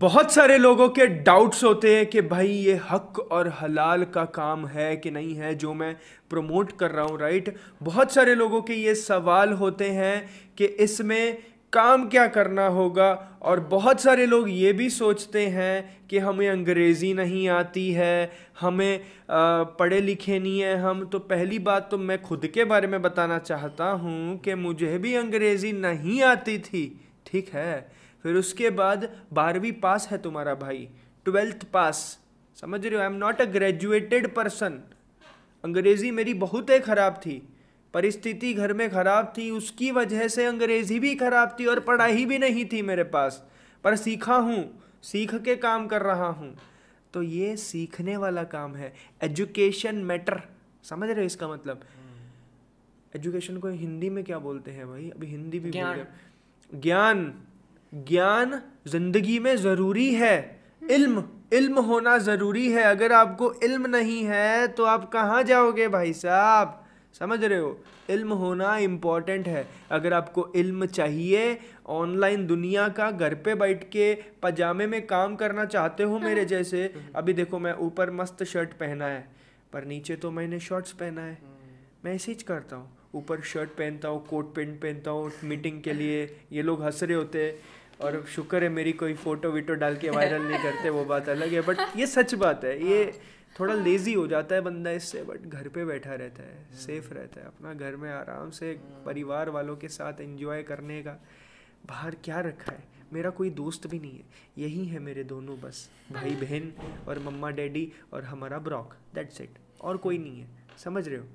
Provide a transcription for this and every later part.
बहुत सारे लोगों के डाउट्स होते हैं कि भाई ये हक और हलाल का काम है कि नहीं है जो मैं प्रमोट कर रहा हूँ राइट बहुत सारे लोगों के ये सवाल होते हैं कि इसमें काम क्या करना होगा और बहुत सारे लोग ये भी सोचते हैं कि हमें अंग्रेज़ी नहीं आती है हमें पढ़े लिखे नहीं हैं हम तो पहली बात तो मैं खुद के बारे में बताना चाहता हूँ कि मुझे भी अंग्रेज़ी नहीं आती थी ठीक है फिर उसके बाद बारहवीं पास है तुम्हारा भाई ट्वेल्थ पास समझ रहे हो I am not a graduated person अंग्रेज़ी मेरी बहुत ही ख़राब थी परिस्थिति घर में ख़राब थी उसकी वजह से अंग्रेज़ी भी ख़राब थी और पढ़ाई भी नहीं थी मेरे पास पर सीखा हूँ सीख के काम कर रहा हूँ तो ये सीखने वाला काम है एजुकेशन मैटर समझ रहे हो इसका मतलब एजुकेशन को हिंदी में क्या बोलते हैं भाई अभी हिंदी भी ज्ञान ज्ञान ज्ञान ज़िंदगी में ज़रूरी है इल्म इल्म होना ज़रूरी है अगर आपको इल्म नहीं है तो आप कहाँ जाओगे भाई साहब समझ रहे हो इल्म होना इम्पॉर्टेंट है अगर आपको इल्म चाहिए ऑनलाइन दुनिया का घर पे बैठ के पजामे में काम करना चाहते हो मेरे हाँ। जैसे अभी देखो मैं ऊपर मस्त शर्ट पहना है पर नीचे तो मैंने शॉर्ट्स पहना है हम्म। मैं ऐसे ही करता हूँ ऊपर शर्ट पहनता हूँ कोट पेंट पहनता हूँ मीटिंग के लिए ये लोग हंस रहे होते हैं और अब शुक्र है मेरी कोई फोटो वीटो डाल के वायरल नहीं करते वो बात अलग है बट ये सच बात है ये थोड़ा लेजी हो जाता है बंदा इससे बट घर पे बैठा रहता है सेफ रहता है अपना घर में आराम से परिवार वालों के साथ एंजॉय करने का बाहर क्या रखा है मेरा कोई दोस्त भी नहीं है यही है मेरे दोनों बस भाई बहन और मम्मा डैडी और हमारा ब्रॉक दैट्स इट और कोई नहीं है समझ रहे हो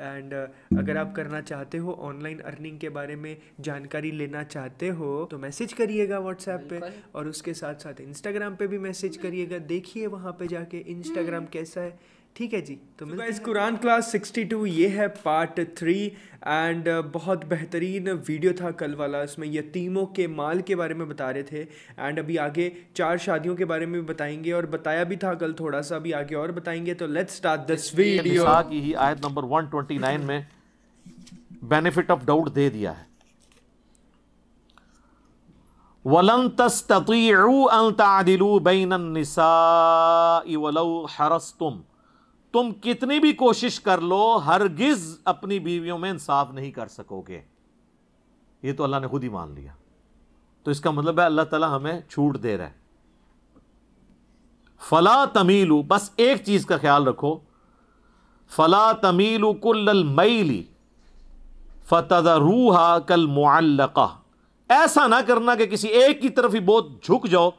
एंड uh, अगर आप करना चाहते हो ऑनलाइन अर्निंग के बारे में जानकारी लेना चाहते हो तो मैसेज करिएगा व्हाट्सएप पे और उसके साथ साथ इंस्टाग्राम पे भी मैसेज करिएगा देखिए वहाँ पे जाके इंस्टाग्राम हम्म। कैसा है ठीक है जी तो so गाइस कुरान क्लास 62 ये है पार्ट थ्री एंड बहुत बेहतरीन वीडियो था कल वाला इसमें यतीमों के माल के बारे में बता रहे थे एंड अभी आगे चार शादियों के बारे में भी बताएंगे और बताया भी था कल थोड़ा सा अभी आगे और बताएंगे तो लेट्स स्टार्ट दिस वीडियो की ही आयत नंबर 129 में बेनिफिट ऑफ डाउट दे दिया है ولن تستطيعوا ان تعدلوا بين النساء ولو حرصتم तुम कितनी भी कोशिश कर लो हरगिज अपनी बीवियों में इंसाफ नहीं कर सकोगे ये तो अल्लाह ने खुद ही मान लिया तो इसका मतलब है अल्लाह ताला हमें छूट दे रहा है फला तमीलू बस एक चीज का ख्याल रखो फला तमीलू कुल फतद रूहा कल मुआल्लका ऐसा ना करना कि किसी एक की तरफ ही बहुत झुक जाओ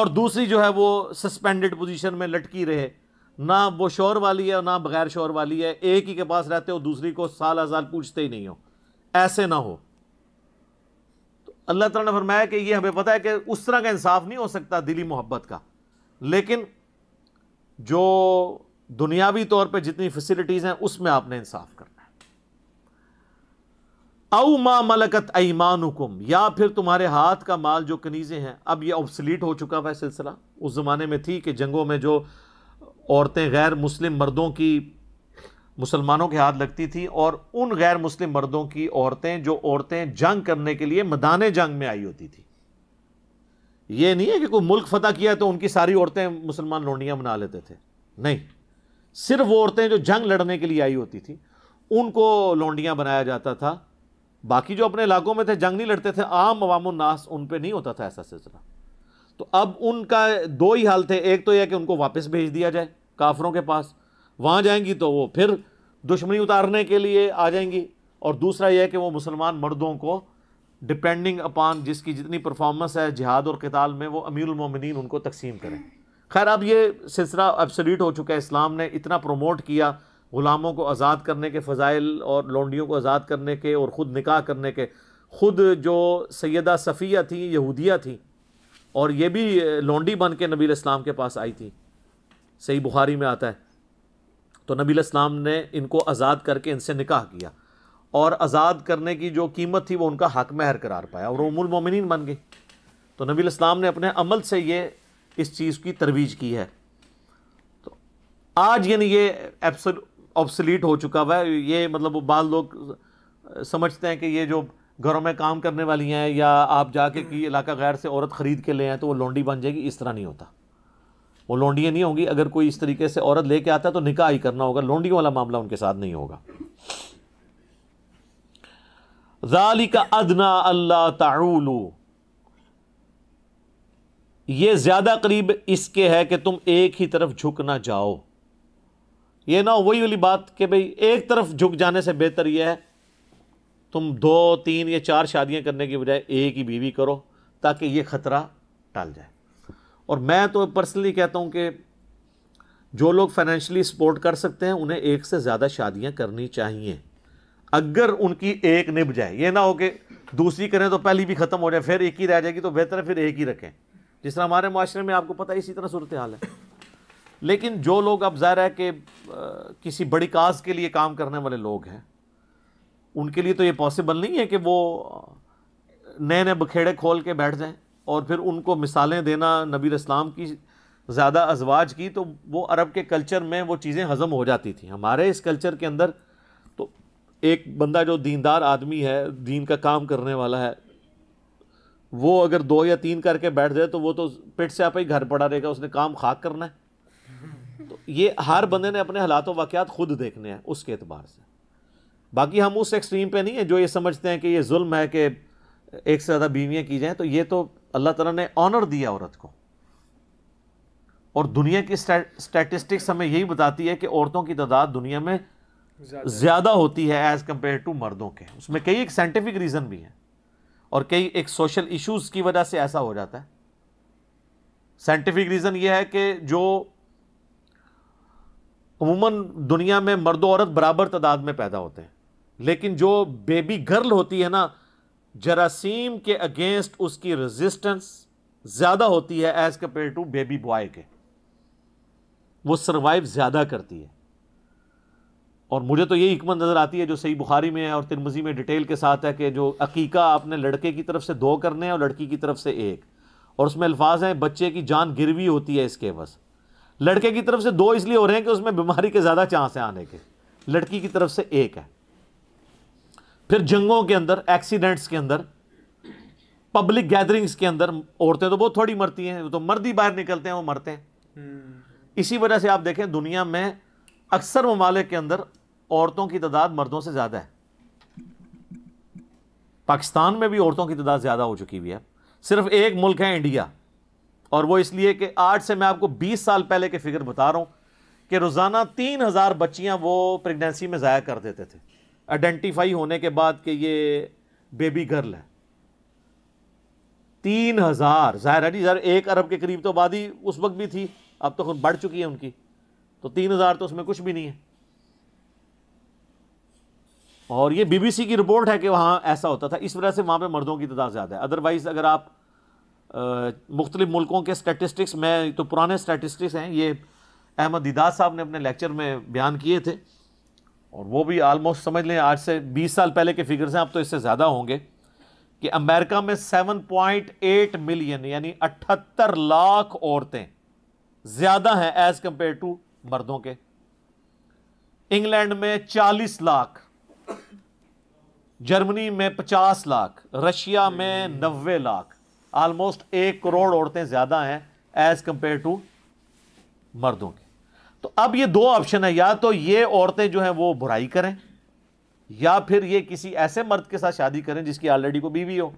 और दूसरी जो है वो सस्पेंडेड पोजीशन में लटकी रहे ना वो शोर वाली है ना बगैर शोर वाली है एक ही के पास रहते हो दूसरी को साल हज़ार पूछते ही नहीं हो ऐसे ना हो तो अल्लाह तला ने फरमाया कि ये हमें पता है कि उस तरह का इंसाफ नहीं हो सकता दिली मोहब्बत का लेकिन जो दुनियावी तौर पे जितनी फैसिलिटीज़ हैं उसमें आपने इंसाफ करना है औ माँ मलकत ऐमान या फिर तुम्हारे हाथ का माल जो कनीज़ें हैं अब ये ऑब्सलीट हो चुका है सिलसिला उस ज़माने में थी कि जंगों में जो औरतें गैर मुस्लिम मर्दों की मुसलमानों के हाथ लगती थी और उन गैर मुस्लिम मर्दों की औरतें जो औरतें जंग करने के लिए मैदान जंग में आई होती थी ये नहीं है कि कोई मुल्क फतह किया तो उनकी सारी औरतें मुसलमान लोनियाँ बना लेते थे नहीं सिर्फ वो औरतें जो जंग लड़ने के लिए आई होती थी उनको लोंडियाँ बनाया जाता था बाकी जो अपने इलाकों में थे जंग नहीं लड़ते थे आम अवाम नास उन पर नहीं होता था ऐसा सिलसिला तो अब उनका दो ही हाल थे एक तो यह कि उनको वापस भेज दिया जाए काफरों के पास वहाँ जाएंगी तो वो फिर दुश्मनी उतारने के लिए आ जाएंगी और दूसरा यह है कि वो मुसलमान मर्दों को डिपेंडिंग अपान जिसकी जितनी परफॉर्मेंस है जिहाद और कताल में वो अमीर अमीरमिन उनको तकसीम करें खैर अब ये सिलसिला एब्सोल्यूट हो चुका है इस्लाम ने इतना प्रमोट किया ग़ुलामों को आज़ाद करने के फ़जाइल और लोंडियों को आज़ाद करने के और ख़ुद निकाह करने के ख़ुद जो सैदा सफ़िया थी यहूदिया थी और ये भी लोंडी बन के नबी इस्लाम के पास आई थी सही बुखारी में आता है तो नबी इस्लाम ने इनको आज़ाद करके इनसे निकाह किया और आज़ाद करने की जो कीमत थी वो उनका हक महर करार पाया और मोमिन बन गई तो नबी इस्लाम ने अपने अमल से ये इस चीज़ की तरवीज की है तो आज यानी ये एप्सल ऑब्सलीट हो चुका हुआ है ये मतलब बाल लोग समझते हैं कि ये जो घरों में काम करने वाली हैं या आप जाके कि इलाका गैर से औरत ख़रीद के ले आए तो वो लोंडी बन जाएगी इस तरह नहीं होता वो लोंडियाँ नहीं होंगी अगर कोई इस तरीके से औरत लेके आता है तो निकाह ही करना होगा लोंडियों वाला मामला उनके साथ नहीं होगा जाली का अदना अल्लाह ताउलू ये ज़्यादा करीब इसके है कि तुम एक ही तरफ झुक ना जाओ ये ना वही वाली बात कि भाई एक तरफ झुक जाने से बेहतर यह है तुम दो तीन या चार शादियां करने की बजाय एक ही बीवी करो ताकि ये ख़तरा टाल जाए और मैं तो पर्सनली कहता हूँ कि जो लोग फाइनेंशियली सपोर्ट कर सकते हैं उन्हें एक से ज़्यादा शादियाँ करनी चाहिए अगर उनकी एक निभ जाए ये ना हो कि दूसरी करें तो पहली भी ख़त्म हो जाए फिर एक ही रह जाएगी तो बेहतर है फिर एक ही रखें जिस तरह हमारे माशरे में आपको पता है इसी तरह सूरत हाल है लेकिन जो लोग अब ज़ाहिर है कि किसी बड़ी काज के लिए काम करने वाले लोग हैं उनके लिए तो ये पॉसिबल नहीं है कि वो नए नए बखेड़े खोल के बैठ जाएं और फिर उनको मिसालें देना नबी इस्लाम की ज़्यादा अजवाज की तो वो अरब के कल्चर में वो चीज़ें हज़म हो जाती थी हमारे इस कल्चर के अंदर तो एक बंदा जो दीनदार आदमी है दीन का काम करने वाला है वो अगर दो या तीन करके बैठ जाए तो वो तो पेट से आप ही घर पड़ा रहेगा उसने काम खाक करना है तो ये हर बंदे ने अपने हालात वाक़ात खुद देखने हैं उसके अतबार से बाकी हम उस एक्सट्रीम पर नहीं हैं जो ये समझते हैं कि ये म है कि एक से ज़्यादा बीवियाँ की जाएँ तो ये तो अल्लाह ताला ने ऑनर दिया औरत को और दुनिया की स्टैटिस्टिक्स हमें यही बताती है कि औरतों की तादाद दुनिया में ज़्यादा होती है एज़ कंपेयर टू मर्दों के उसमें कई एक साइंटिफिक रीज़न भी है और कई एक सोशल इश्यूज़ की वजह से ऐसा हो जाता है साइंटिफिक रीज़न यह है कि जो अमूमन दुनिया में मर्द औरत बराबर तादाद में पैदा होते हैं लेकिन जो बेबी गर्ल होती है ना जरासीम के अगेंस्ट उसकी रेजिस्टेंस ज़्यादा होती है as compare to baby boy के वो सर्वाइव ज़्यादा करती है और मुझे तो यही हमत नज़र आती है जो सही बुखारी में है और तिरमजी में डिटेल के साथ है कि जो अकीका आपने लड़के की तरफ से दो करने हैं और लड़की की तरफ से एक और उसमें अल्फाज हैं बच्चे की जान गिरवी होती है इसके बस लड़के की तरफ से दो इसलिए हो रहे हैं कि उसमें बीमारी के ज़्यादा चांस हैं आने के लड़की की तरफ से एक है फिर जंगों के अंदर एक्सीडेंट्स के अंदर पब्लिक गैदरिंग्स के अंदर औरतें तो बहुत थोड़ी मरती हैं तो मर्द ही बाहर निकलते हैं वो मरते हैं हम्म। इसी वजह से आप देखें दुनिया में अक्सर ममालिक के अंदर औरतों की तादाद मर्दों से ज़्यादा है पाकिस्तान में भी औरतों की तादाद ज़्यादा हो चुकी हुई है सिर्फ एक मुल्क है इंडिया और वो इसलिए कि आज से मैं आपको 20 साल पहले के फिगर बता रहा हूँ कि रोज़ाना तीन हज़ार बच्चियाँ वो प्रेगनेंसी में ज़ाया कर देते थे आइडेंटिफाई होने के बाद कि ये बेबी गर्ल है तीन हज़ार ज़ाहिर है जी ज़ाहिर एक अरब के करीब तो आबादी उस वक्त भी थी अब तो खुद बढ़ चुकी है उनकी तो तीन हज़ार तो उसमें कुछ भी नहीं है और ये बीबीसी की रिपोर्ट है कि वहाँ ऐसा होता था इस वजह से वहाँ पे मर्दों की तादाद ज़्यादा है अदरवाइज़ अगर आप मुख्तलिफ़ मुल्कों के स्टैटिस्टिक्स में तो पुराने स्टैटिस्टिक्स हैं ये अहमद दीदार साहब ने अपने लेक्चर में बयान किए थे और वो भी आलमोस्ट समझ लें आज से 20 साल पहले के फिगर्स हैं अब तो इससे ज़्यादा होंगे कि अमेरिका में 7.8 मिलियन यानी 78 लाख औरतें ज़्यादा हैं एज़ कंपेयर टू मर्दों के इंग्लैंड में 40 लाख जर्मनी में 50 लाख रशिया में नब्बे लाख ऑलमोस्ट एक करोड़ औरतें ज़्यादा हैं एज़ कंपेयर टू मर्दों के तो अब ये दो ऑप्शन है या तो ये औरतें जो हैं वो बुराई करें या फिर ये किसी ऐसे मर्द के साथ शादी करें जिसकी ऑलरेडी को बीवी हो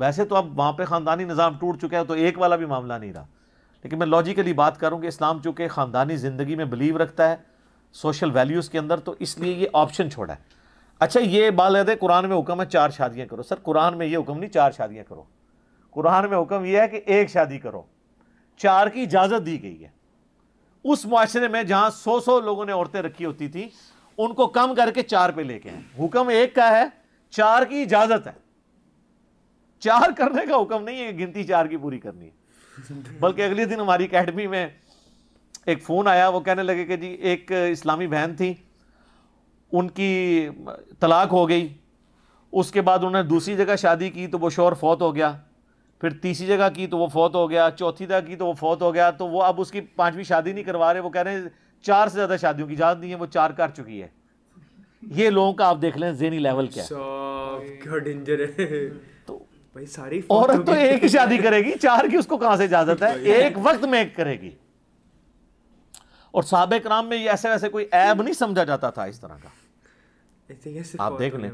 वैसे तो अब वहाँ पे ख़ानदानी निज़ाम टूट चुका है तो एक वाला भी मामला नहीं रहा लेकिन मैं लॉजिकली बात करूँ कि इस्लाम चूँकि ख़ानदानी ज़िंदगी में बिलीव रखता है सोशल वैल्यूज़ के अंदर तो इसलिए ये ऑप्शन छोड़ा है अच्छा ये बाल रहते कुरान में हुक्म है चार शादियाँ करो सर कुरान में ये हुक्म नहीं चार शादियाँ करो कुरान में हुक्म यह है कि एक शादी करो चार की इजाज़त दी गई है उस माशरे में जहां सौ सौ लोगों ने औरतें रखी होती थी उनको कम करके चार पे लेके आए हुक्म एक का है चार की इजाजत है चार करने का हुक्म नहीं है गिनती चार की पूरी करनी है बल्कि अगले दिन हमारी अकेडमी में एक फ़ोन आया वो कहने लगे कि जी एक इस्लामी बहन थी उनकी तलाक हो गई उसके बाद उन्होंने दूसरी जगह शादी की तो वो शोर फौत हो गया फिर तीसरी जगह की तो वो फौत हो गया चौथी जगह की तो वो फौत हो गया तो वो अब उसकी पांचवी शादी नहीं करवा रहे वो कह रहे हैं चार से ज़्यादा शादियों की इजाज़त नहीं है वो चार कर चुकी है ये लोगों का आप देख लें जेनी लेवल क्या है तो भाई सारी औरत तो एक ही शादी करेगी चार की उसको कहां से इजाज़त है एक वक्त में एक करेगी और सबक राम में ये ऐसे वैसे कोई ऐब नहीं समझा जाता था इस तरह का आप देख लें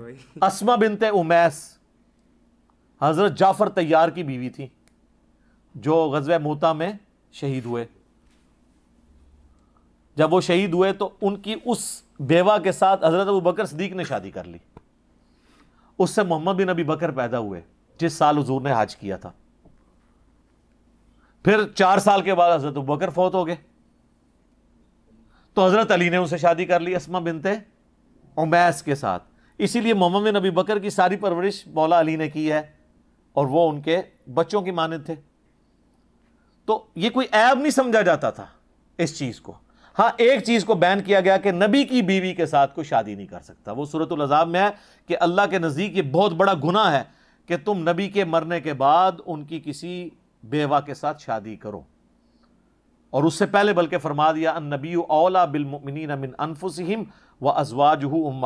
असमा बिनते उमैस हज़रत जाफ़र तैयार की बीवी थी जो गजब मोता में शहीद हुए जब वो शहीद हुए तो उनकी उस बेवा के साथ हज़रत अबू बकर सदीक ने शादी कर ली उससे मोहम्मद बिन अबी बकर पैदा हुए जिस साल हजूर ने हाज किया था फिर चार साल के बाद हज़रत बकर फौत हो गए तो हज़रत अली ने उनसे शादी कर ली असमा बिनते उमैस के साथ इसीलिए मोहम्मद बिन अबी बकर की सारी परवरिश मौला अली ने की है और वो उनके बच्चों की माने थे तो ये कोई ऐब नहीं समझा जाता था इस चीज़ को हाँ एक चीज़ को बैन किया गया कि नबी की बीवी के साथ कोई शादी नहीं कर सकता वो सूरत अजाब में है कि अल्लाह के नज़दीक ये बहुत बड़ा गुना है कि तुम नबी के मरने के बाद उनकी किसी बेवा के साथ शादी करो और उससे पहले बल्कि फरमा दिया नबी ओला बिलमिन मिन व अजवाज हूँ उम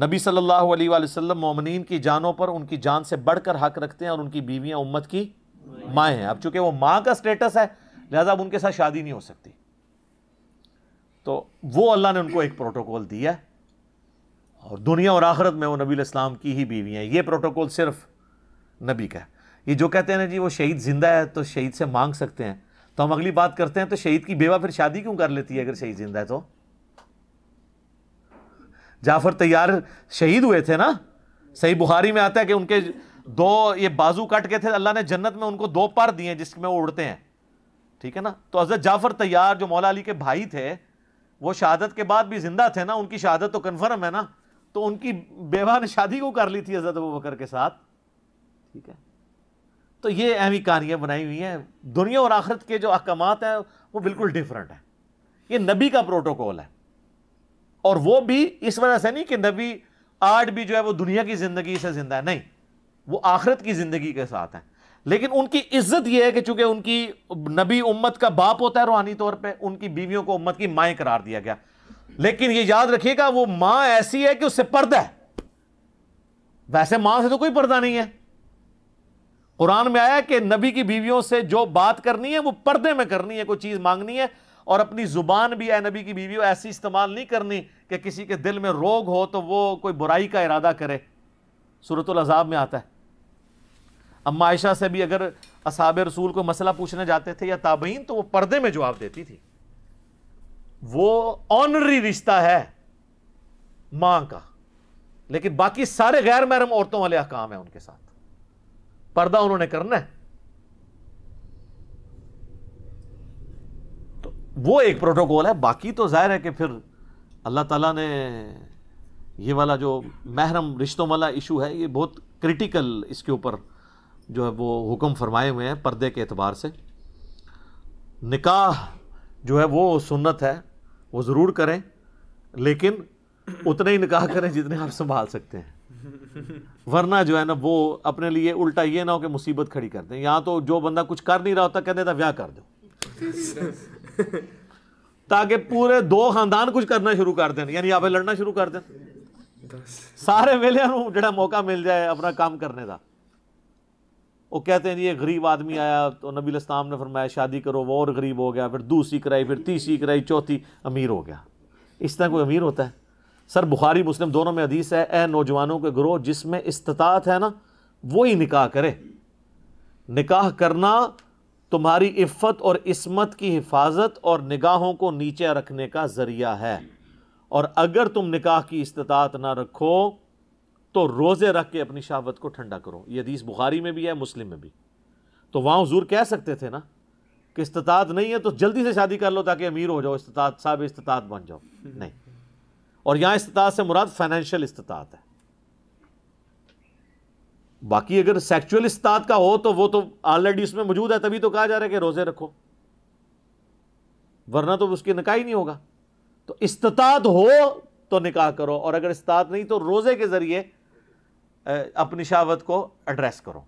नबी सल्लल्लाहु अलैहि वसल्लम मोमिन की जानों पर उनकी जान से बढ़कर हक रखते हैं और उनकी बीवियां उम्मत की माएँ हैं अब चूंकि वो माँ का स्टेटस है लिहाजा अब उनके साथ शादी नहीं हो सकती तो वो अल्लाह ने उनको एक प्रोटोकॉल दिया और दुनिया और आखरत में वो नबी इस्लाम की ही बीवियाँ ये प्रोटोकॉल सिर्फ नबी का है ये जो कहते हैं ना जी वो शहीद जिंदा है तो शहीद से मांग सकते हैं तो हम अगली बात करते हैं तो शहीद की बेवा फिर शादी क्यों कर लेती है अगर शहीद जिंदा है तो जाफर तैयार शहीद हुए थे ना सही बुखारी में आता है कि उनके दो ये बाजू कट के थे अल्लाह ने जन्नत में उनको दो पर दिए जिसमें वो उड़ते हैं ठीक है ना तो हजरत जाफर तैयार जो मौला अली के भाई थे वो शहादत के बाद भी जिंदा थे ना उनकी शहादत तो कन्फर्म है ना तो उनकी बेवा ने शादी को कर ली थी हजरत अबू बकर के साथ ठीक है तो ये अहमी कहानियाँ बनाई हुई हैं दुनिया और आखरत के जो अहकाम हैं वो बिल्कुल डिफरेंट हैं ये नबी का प्रोटोकॉल है और वो भी इस वजह से नहीं कि नबी आर्ट भी जो है वो दुनिया की ज़िंदगी से ज़िंदा है नहीं वो आखिरत की ज़िंदगी के साथ है लेकिन उनकी इज्जत यह है कि चूंकि उनकी नबी उम्मत का बाप होता है रूहानी तौर पे उनकी बीवियों को उम्मत की माएँ करार दिया गया लेकिन ये याद रखिएगा वो माँ ऐसी है कि उससे पर्दा है वैसे माँ से तो कोई पर्दा नहीं है कुरान में आया कि नबी की बीवियों से जो बात करनी है वो पर्दे में करनी है कोई चीज़ मांगनी है और अपनी ज़ुबान भी ए नबी की बीवी ऐसी इस्तेमाल नहीं करनी कि किसी के दिल में रोग हो तो वो कोई बुराई का इरादा करे सूरत अजाब में आता है अम्मा आयशा से भी अगर असाब रसूल को मसला पूछने जाते थे या ताबीन तो वो पर्दे में जवाब देती थी वो ऑनरी रिश्ता है मां का लेकिन बाकी सारे गैर महरम औरतों वाले अहकाम है उनके साथ पर्दा उन्होंने करना है वो एक प्रोटोकॉल है बाकी तो जाहिर है कि फिर अल्लाह ताला ने ये वाला जो महरम रिश्तों वाला इशू है ये बहुत क्रिटिकल इसके ऊपर जो है वो हुक्म फरमाए हुए हैं पर्दे के अतबार से निकाह जो है वो सुन्नत है वो ज़रूर करें लेकिन उतने ही निकाह करें जितने आप संभाल सकते हैं वरना जो है ना वो अपने लिए उल्टा ये ना हो कि मुसीबत खड़ी कर दें यहाँ तो जो बंदा कुछ कर नहीं रहा होता कहते था व्याह कर दो ताकि पूरे दो खानदान कुछ करना शुरू कर देन यानी आप लड़ना शुरू कर देन सारे वेलियां जो मौका मिल जाए अपना काम करने का वो कहते हैं जी ये गरीब आदमी आया तो नबी इस्लाम ने फरमाया शादी करो वो और गरीब हो गया फिर दूसरी कराई फिर तीसरी कराई चौथी अमीर हो गया इस तरह कोई अमीर होता है सर बुखारी मुस्लिम दोनों में हदीस है ए नौजवानों के ग्रोह जिसमें इस्तात है ना वो ही निकाह करे निकाह करना तुम्हारी इफ़त और इसमत की हिफाजत और निगाहों को नीचे रखने का ज़रिया है और अगर तुम निकाह की इस्तात ना रखो तो रोज़े रख के अपनी शहावत को ठंडा करो ये हदीस बुखारी में भी है मुस्लिम में भी तो वहाँ हजूर कह सकते थे ना कि इस्तात नहीं है तो जल्दी से शादी कर लो ताकि अमीर हो जाओ इस्तात साहब इस्तात बन जाओ नहीं और यहाँ इस्तात से मुराद फाइनेंशियल इस्तात है बाकी अगर सेक्चुअल इस्तात का हो तो वो तो ऑलरेडी उसमें मौजूद है तभी तो कहा जा रहा है कि रोज़े रखो वरना तो उसकी निकाह ही नहीं होगा तो इस्तात हो तो निकाह करो और अगर इस्ताद नहीं तो रोज़े के ज़रिए अपनी शावत को एड्रेस करो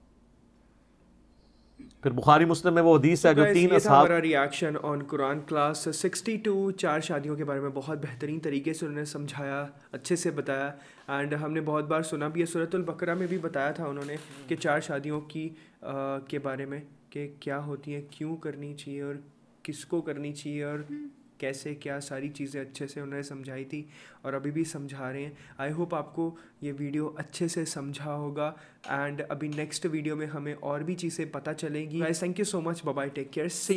फिर बुखारी मुस्लिम में वो हदीस है तो जो तीन असहाब रिएक्शन ऑन कुरान क्लास 62 चार शादियों के बारे में बहुत बेहतरीन तरीके से उन्होंने समझाया अच्छे से बताया एंड हमने बहुत बार सुना भी है सूरतुल बकरा में भी बताया था उन्होंने कि चार शादियों की आ, के बारे में कि क्या होती है क्यों करनी चाहिए और किसको करनी चाहिए और कैसे क्या सारी चीज़ें अच्छे से उन्होंने समझाई थी और अभी भी समझा रहे हैं आई होप आपको ये वीडियो अच्छे से समझा होगा एंड अभी नेक्स्ट वीडियो में हमें और भी चीज़ें पता चलेंगी I thank you so much bye take care C